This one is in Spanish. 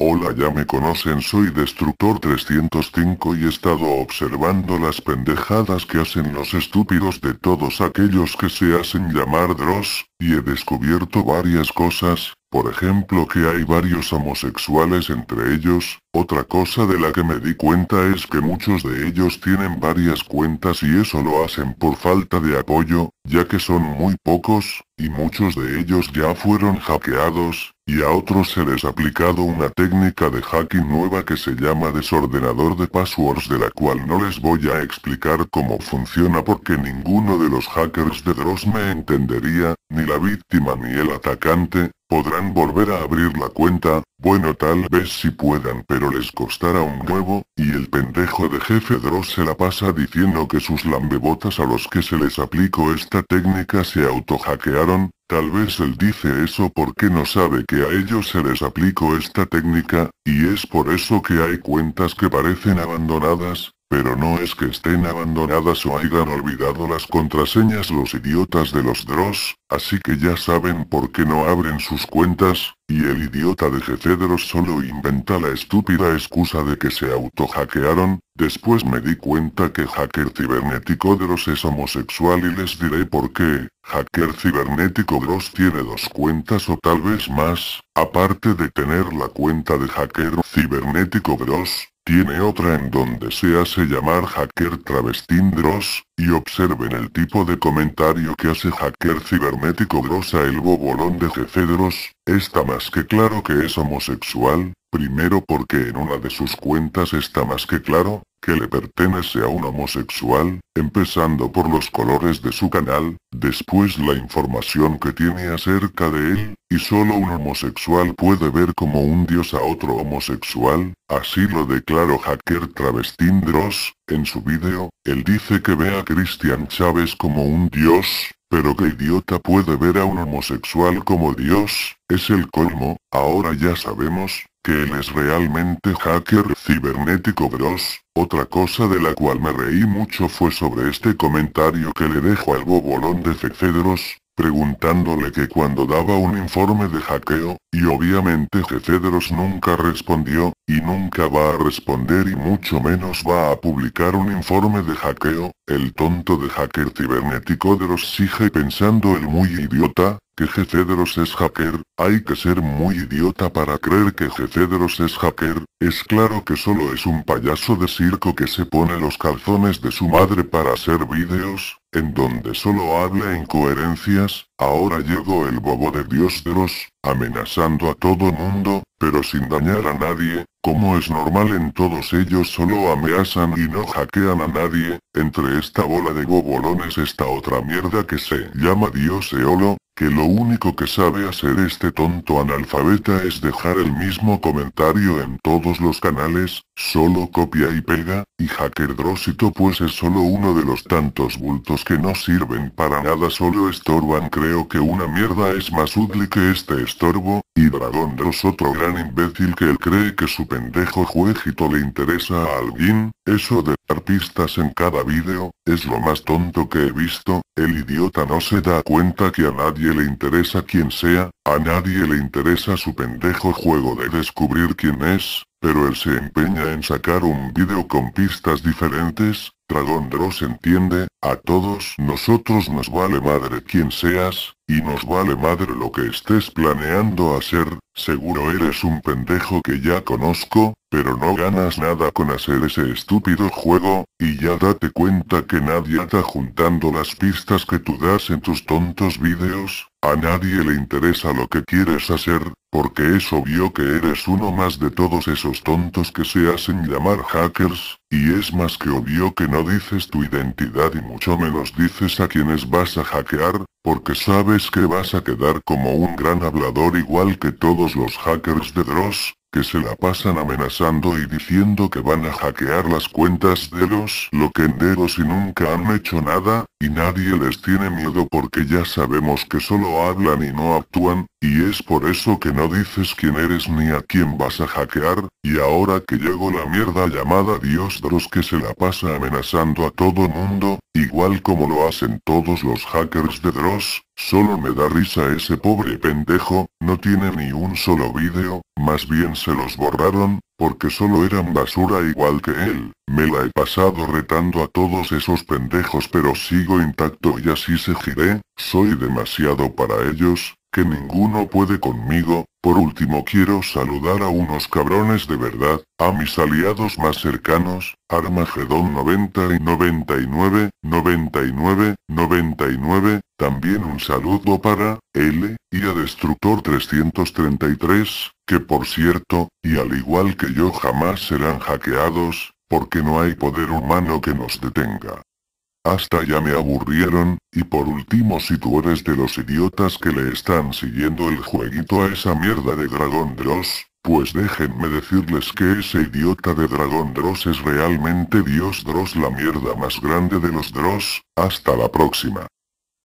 Hola ya me conocen soy Destructor 305 y he estado observando las pendejadas que hacen los estúpidos de todos aquellos que se hacen llamar Dross, y he descubierto varias cosas, por ejemplo que hay varios homosexuales entre ellos, otra cosa de la que me di cuenta es que muchos de ellos tienen varias cuentas y eso lo hacen por falta de apoyo, ya que son muy pocos, y muchos de ellos ya fueron hackeados, y a otros se les ha aplicado una técnica de hacking nueva que se llama desordenador de passwords de la cual no les voy a explicar cómo funciona porque ninguno de los hackers de Dross me entendería, ni la víctima ni el atacante, Podrán volver a abrir la cuenta, bueno tal vez si puedan pero les costará un huevo, y el pendejo de jefe Dross se la pasa diciendo que sus lambebotas a los que se les aplicó esta técnica se autohackearon, tal vez él dice eso porque no sabe que a ellos se les aplicó esta técnica, y es por eso que hay cuentas que parecen abandonadas, pero no es que estén abandonadas o hayan olvidado las contraseñas los idiotas de los Dross, así que ya saben por qué no abren sus cuentas, y el idiota de Dross solo inventa la estúpida excusa de que se auto después me di cuenta que Hacker Cibernético Dross es homosexual y les diré por qué, Hacker Cibernético Dross tiene dos cuentas o tal vez más, aparte de tener la cuenta de Hacker Cibernético Dross, tiene otra en donde se hace llamar hacker travestín Dross, y observen el tipo de comentario que hace hacker cibernético Grosa el bobolón de jefe Dross, está más que claro que es homosexual, primero porque en una de sus cuentas está más que claro, que le pertenece a un homosexual, empezando por los colores de su canal, después la información que tiene acerca de él, y solo un homosexual puede ver como un dios a otro homosexual, así lo declaró hacker Travestín Dross, en su video. él dice que ve a Cristian Chávez como un dios, pero qué idiota puede ver a un homosexual como dios, es el colmo, ahora ya sabemos, que él es realmente hacker cibernético Dross, otra cosa de la cual me reí mucho fue sobre este comentario que le dejo al bobolón de Cecedros, preguntándole que cuando daba un informe de hackeo, y obviamente Cecedros nunca respondió, y nunca va a responder y mucho menos va a publicar un informe de hackeo, el tonto de hacker cibernético de los sigue pensando el muy idiota, que Gecedros es hacker, hay que ser muy idiota para creer que Gecedros es hacker, es claro que solo es un payaso de circo que se pone los calzones de su madre para hacer vídeos, en donde solo habla incoherencias, ahora llegó el bobo de Dios de los, amenazando a todo mundo, pero sin dañar a nadie, como es normal en todos ellos solo amenazan y no hackean a nadie, entre esta bola de bobolones está otra mierda que se llama Dios Eolo, que lo único que sabe hacer este tonto analfabeta es dejar el mismo comentario en todos los canales, solo copia y pega, y hacker drosito pues es solo uno de los tantos bultos que no sirven para nada solo estorban creo que una mierda es más útil que este estorbo, y Dross otro gran imbécil que él cree que su pendejo juegito le interesa a alguien, eso de dar pistas en cada vídeo, es lo más tonto que he visto, el idiota no se da cuenta que a nadie le interesa quien sea, a nadie le interesa su pendejo juego de descubrir quién es, pero él se empeña en sacar un vídeo con pistas diferentes, Dragon entiende, a todos nosotros nos vale madre quien seas, y nos vale madre lo que estés planeando hacer, seguro eres un pendejo que ya conozco, pero no ganas nada con hacer ese estúpido juego, y ya date cuenta que nadie está juntando las pistas que tú das en tus tontos vídeos, a nadie le interesa lo que quieres hacer, porque es obvio que eres uno más de todos esos tontos que se hacen llamar hackers, y es más que obvio que no dices tu identidad y mucho menos dices a quienes vas a hackear, porque sabes que vas a quedar como un gran hablador igual que todos los hackers de Dross, que se la pasan amenazando y diciendo que van a hackear las cuentas de los loquenderos y nunca han hecho nada, y nadie les tiene miedo porque ya sabemos que solo hablan y no actúan, y es por eso que no dices quién eres ni a quién vas a hackear, y ahora que llegó la mierda llamada Dios Dross que se la pasa amenazando a todo mundo, igual como lo hacen todos los hackers de Dross, Solo me da risa ese pobre pendejo, no tiene ni un solo vídeo, más bien se los borraron, porque solo eran basura igual que él. Me la he pasado retando a todos esos pendejos pero sigo intacto y así se giré, soy demasiado para ellos, que ninguno puede conmigo, por último quiero saludar a unos cabrones de verdad, a mis aliados más cercanos, Armagedón 90 y 99, 99, 99, también un saludo para, L, y a Destructor 333, que por cierto, y al igual que yo jamás serán hackeados, porque no hay poder humano que nos detenga. Hasta ya me aburrieron, y por último si tú eres de los idiotas que le están siguiendo el jueguito a esa mierda de Dragon Dross, pues déjenme decirles que ese idiota de Dragon Dross es realmente Dios Dross la mierda más grande de los Dross, hasta la próxima.